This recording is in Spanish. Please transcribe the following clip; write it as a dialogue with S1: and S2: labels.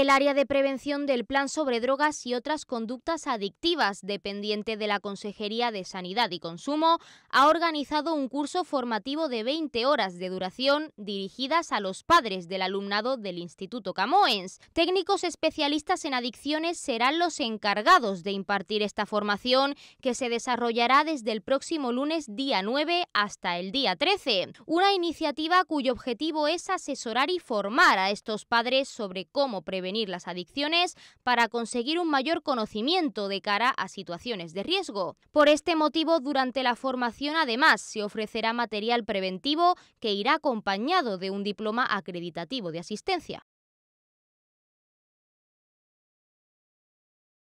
S1: el área de prevención del Plan sobre Drogas y otras conductas adictivas, dependiente de la Consejería de Sanidad y Consumo, ha organizado un curso formativo de 20 horas de duración dirigidas a los padres del alumnado del Instituto Camoens. Técnicos especialistas en adicciones serán los encargados de impartir esta formación, que se desarrollará desde el próximo lunes día 9 hasta el día 13. Una iniciativa cuyo objetivo es asesorar y formar a estos padres sobre cómo prevenir las adicciones para conseguir un mayor conocimiento de cara a situaciones de riesgo. Por este motivo, durante la formación además se ofrecerá material preventivo que irá acompañado de un diploma acreditativo de asistencia.